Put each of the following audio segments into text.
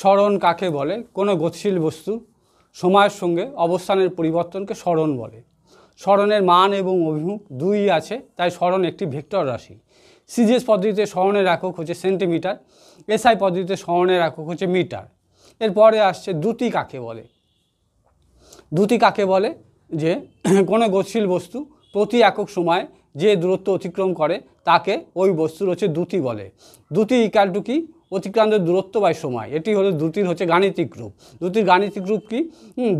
স্মরণ কাকে বলে কোনো গতিশীল বস্তু সময়ের সঙ্গে অবস্থানের পরিবর্তনকে স্মরণ বলে স্মরণের মান এবং অভিমুখ দুই আছে তাই স্মরণ একটি ভেক্টর রাশি সিজিএস পদ্ধতিতে স্মরণের একক হচ্ছে সেন্টিমিটার এসআই পদ্ধতিতে স্মরণের একক হচ্ছে মিটার এরপরে আসছে দ্যুতি কাকে বলে দ্যুতি কাকে বলে যে কোনো গতিশীল বস্তু প্রতি একক সময় যে দূরত্ব অতিক্রম করে তাকে ওই বস্তুর হচ্ছে দ্যুতি বলে দ্যুতি ইকাল টু কি অতিক্রান্ত দূরত্ব বাই সময় এটি হলো দ্রুতির হচ্ছে গাণিতিক রূপ দ্রুতির গাণিতিক রূপ কি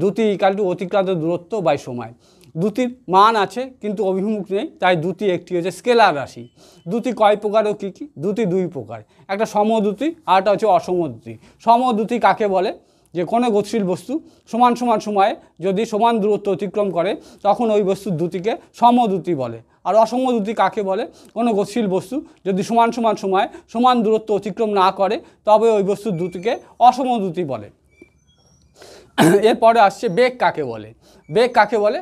দ্রুতি ইকাল টু অতিক্রান্ত দূরত্ব বাই সময় দ্রুতির মান আছে কিন্তু অভিমুখ নেই তাই দ্রুতি একটি হচ্ছে স্কেলার রাশি দ্রুতি কয় প্রকার ও কী কী দ্রুতি দুই প্রকার একটা সমদ্রুতি আরটা হচ্ছে অসমদ্রুতি সমদ্রুতি কাকে বলে যে কোনো গতিশীল বস্তু সমান সমান সময়ে যদি সমান দূরত্ব অতিক্রম করে তখন ওই বস্তুর দ্রুতিকে সমদ্রুতি বলে আর অসমদ্রুতি কাকে বলে কোনো গতিশীল বস্তু যদি সমান সমান সময়ে সমান দূরত্ব অতিক্রম না করে তবে ওই বস্তুর দ্রুতিকে অসমদ্রুতি বলে এরপরে আসছে বেগ কাকে বলে বেগ কাকে বলে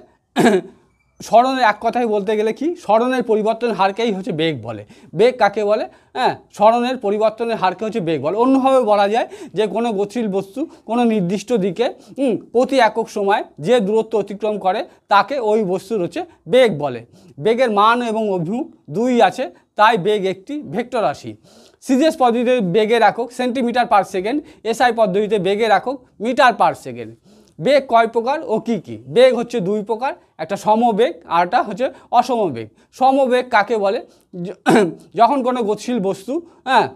স্মরণের এক কথাই বলতে গেলে কি স্মরণের পরিবর্তনের হারকেই হচ্ছে বেগ বলে বেগ কাকে বলে হ্যাঁ স্মরণের পরিবর্তনের হারকে হচ্ছে বেগ বলে অন্যভাবে বলা যায় যে কোনো গতিশীল বস্তু কোনো নির্দিষ্ট দিকে প্রতি একক সময় যে দূরত্ব অতিক্রম করে তাকে ওই বস্তুর হচ্ছে বেগ বলে বেগের মান এবং অভিমুখ দুই আছে তাই বেগ একটি ভেক্টর রাশি সিজিএস পদ্ধতিতে বেগের একক সেন্টিমিটার পার সেকেন্ড এসআই পদ্ধতিতে বেগের একক মিটার পার সেকেন্ড বেগ কয় প্রকার ও কি কি বেগ হচ্ছে দুই প্রকার একটা সমবেগ আরটা হচ্ছে অসমবেগ সমবেগ কাকে বলে যখন কোনো গতিশীল বস্তু হ্যাঁ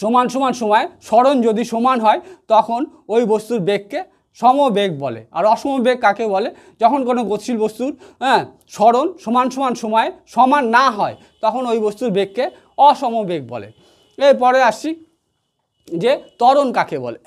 সমান সমান সময় স্মরণ যদি সমান হয় তখন ওই বস্তুর বেগকে সমবেগ বলে আর অসমবেগ কাকে বলে যখন কোনো গতিশীল বস্তুর হ্যাঁ স্মরণ সমান সমান সময়ে সমান না হয় তখন ওই বস্তুর বেগকে অসমবেগ বলে এরপরে আসছি যে ত্বরণ কাকে বলে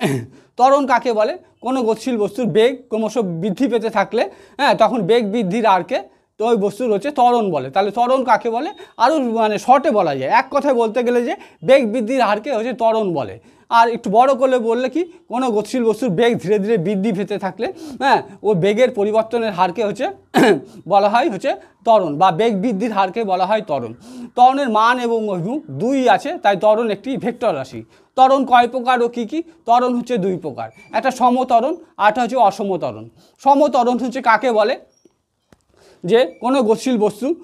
ত্বরণ কাকে বলে কোনো গতিশীল বস্তুর বেগ ক্রমশ বৃদ্ধি পেতে থাকলে হ্যাঁ তখন বেগ বৃদ্ধির আরকে তো ওই বস্তুর হচ্ছে ত্বরণ বলে তাহলে ত্বরণ কাকে বলে আরও মানে শর্টে বলা যায় এক কথায় বলতে গেলে যে বেগ বৃদ্ধির হারকে হচ্ছে ত্বরণ বলে আর একটু বড় করলে বললে কি কোনো গতিশীল বস্তুর বেগ ধীরে ধীরে বৃদ্ধি পেতে থাকলে হ্যাঁ ও বেগের পরিবর্তনের হারকে হচ্ছে বলা হয় হচ্ছে তরণ বা বেগ বৃদ্ধির হারকে বলা হয় তরণ তরণের মান এবং অভিমুখ দুই আছে তাই তরণ একটি ভেক্টর রাশি তরণ কয় প্রকার ও কী কী তরণ হচ্ছে দুই প্রকার একটা সমতরণ আরটা হচ্ছে অসমতরণ সমতরণ হচ্ছে কাকে বলে যে কোনো গতিশীল বস্তু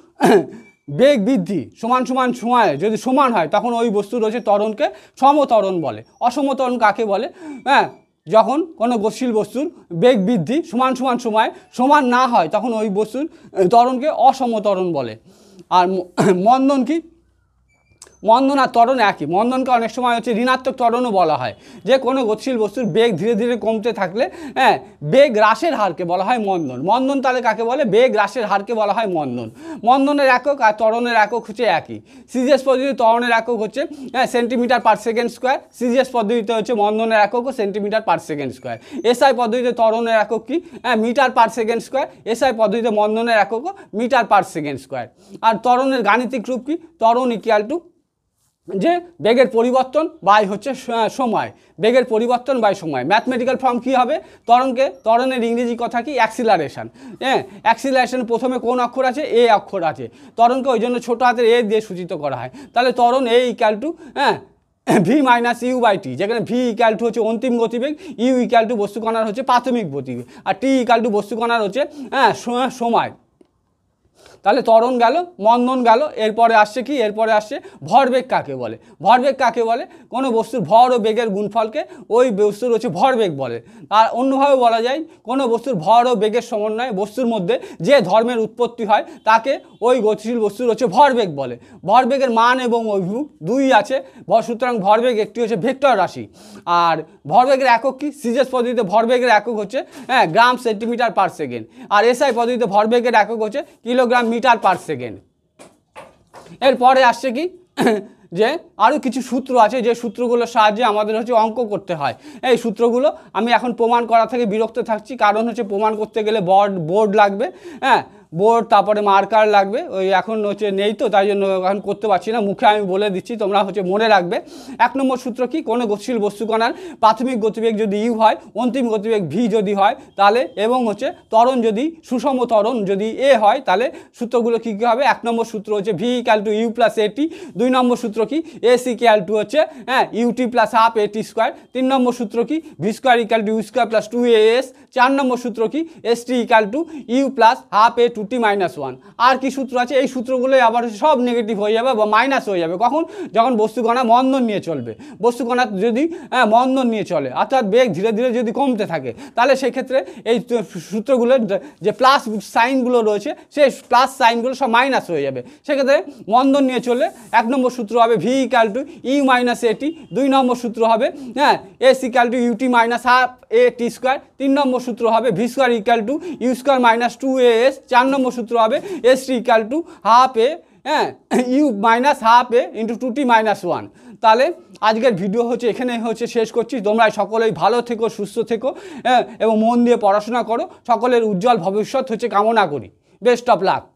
বেগ বৃদ্ধি সমান সমান সময়ে যদি সমান হয় তখন ওই বস্তু রয়েছে ত্বরণকে সমতরণ বলে অসমতরণ কাকে বলে হ্যাঁ যখন কোনো গতিশীল বস্তুর বেগ বৃদ্ধি সমান সমান সময়ে সমান না হয় তখন ওই বস্তুর ত্বরণকে অসমতরণ বলে আর মন্দন কি মন্দন আর ত্বরণ একই মন্দনকে অনেক সময় হচ্ছে ঋণাত্মক ত্বরণও বলা হয় যে কোনো গতিশীল বস্তুর বেগ ধীরে ধীরে কমতে থাকলে হ্যাঁ বেগ হ্রাসের হারকে বলা হয় মন্দন মন্দন তাহলে কাকে বলে বেগ হ্রাসের হারকে বলা হয় মন্দন মন্দনের একক আর ত্বরণের একক হচ্ছে একই সিজিএস পদ্ধতিতে ত্বরণের একক হচ্ছে হ্যাঁ centimetre per second square CGS পদ্ধতিতে হচ্ছে মন্দনের একক ও centimetre per second square SI পদ্ধতিতে ত্বরণের একক কি হ্যাঁ metre per second square SI পদ্ধতিতে মন্দনের ও মিটার পার সেকেন্ড স্কোয়ার আর ত্বরণের গাণিতিক রূপ কি ত্বরণ ইকুয়াল টু যে বেগের পরিবর্তন বাই হচ্ছে সময় বেগের পরিবর্তন বাই সময় ম্যাথমেটিক্যাল ফর্ম কী হবে তরণকে তরণের ইংরেজি কথা কি অ্যাক্সিলারেশান হ্যাঁ অ্যাক্সিলারেশান প্রথমে কোন অক্ষর আছে এ অক্ষর আছে তরণকে ওই জন্য ছোটো হাতের এ দিয়ে সূচিত করা হয় তাহলে তরণ এ ইকাল টু হ্যাঁ v minus u by t যেখানে ভি ইকাল টু হচ্ছে অন্তিম গতিবেগ ইউ ইকাল টু বস্তুকণার হচ্ছে প্রাথমিক গতিবেগ আর টি ইকাল টু বস্তুকণার হচ্ছে হ্যাঁ সময় তাহলে তরণ গেল মন্দন গেল এরপরে আসছে কি এরপরে আসছে ভরবেগ কাকে বলে ভরবেগ কাকে বলে কোনো বস্তুর ভর ও বেগের গুণফলকে ওই বস্তুর হচ্ছে ভরবেগ বলে আর অন্যভাবে বলা যায় কোনো বস্তুর ভর ও বেগের সমন্বয়ে বস্তুর মধ্যে যে ধর্মের উৎপত্তি হয় তাকে ওই গতিশীল বস্তুর হচ্ছে ভরবেগ বলে ভরবেগের মান এবং অভিমুখ দুই আছে সুতরাং ভরবেগ একটি হচ্ছে ভেক্টর রাশি আর ভরবেগের একক কি সিজেস পদ্ধতিতে ভরবেগের একক হচ্ছে হ্যাঁ গ্রাম সেন্টিমিটার পার সেকেন্ড আর এসআই পদ্ধতিতে ভরবেগের একক হচ্ছে কিলোগ্রাম মিটার পার সেকেন্ড এরপরে আসছে কি যে আরও কিছু সূত্র আছে যে সূত্রগুলোর সাহায্যে আমাদের হচ্ছে অঙ্ক করতে হয় এই সূত্রগুলো আমি এখন প্রমাণ করা থেকে বিরক্ত থাকছি কারণ হচ্ছে প্রমাণ করতে গেলে বোর্ড বোর্ড লাগবে হ্যাঁ বোর্ড তারপরে মার্কার লাগবে ওই এখন হচ্ছে নেই তো তাই জন্য এখন করতে পারছি না মুখে আমি বলে দিচ্ছি তোমরা হচ্ছে মনে রাখবে এক নম্বর সূত্র কি কোনো গতিশীল বস্তুকণার প্রাথমিক গতিবেগ যদি ইউ হয় অন্তিম গতিবেগ ভি যদি হয় তাহলে এবং হচ্ছে ত্বরণ যদি সুষম তরণ যদি এ হয় তাহলে সূত্রগুলো কী কী হবে এক নম্বর সূত্র হচ্ছে v equal to u plus at দুই নম্বর সূত্র কি এ সি ক্যাল টু হচ্ছে হ্যাঁ ut plus half at square তিন নম্বর সূত্র কি v square equal to u square plus two a s চার নম্বর সূত্র কি s t equal to u plus half a two t minus one আর কি সূত্র আছে এই সূত্রগুলোই আবার সব নেগেটিভ হয়ে যাবে বা মাইনাস হয়ে যাবে কখন যখন বস্তুকণা মন্দন নিয়ে চলবে বস্তুকণা যদি হ্যাঁ, মন্দন নিয়ে চলে অর্থাৎ বেগ ধীরে ধীরে যদি কমতে থাকে তাহলে সেক্ষেত্রে এই সূত্রগুলোর যে প্লাস সাইনগুলো রয়েছে সেই প্লাস সাইনগুলো সব মাইনাস হয়ে যাবে সেক্ষেত্রে মন্দন নিয়ে চলে এক নম্বর সূত্র হবে v equal to e minus at দুই নম্বর সূত্র হবে হ্যাঁ s equal to ut minus half a t square তিন নম্বর সূত্র হবে v square equal to u square minus two a s চার নম্বর সূত্র হবে s t equal to half a হ্যাঁ u minus half a into two t minus one তাহলে আজকের ভিডিও হচ্ছে এখানে হচ্ছে শেষ করছি তোমরা সকলেই ভালো থেকো সুস্থ থেকো হ্যাঁ এবং মন দিয়ে পড়াশোনা করো সকলের উজ্জ্বল ভবিষ্যৎ হচ্ছে কামনা করি বেস্ট অফ লাক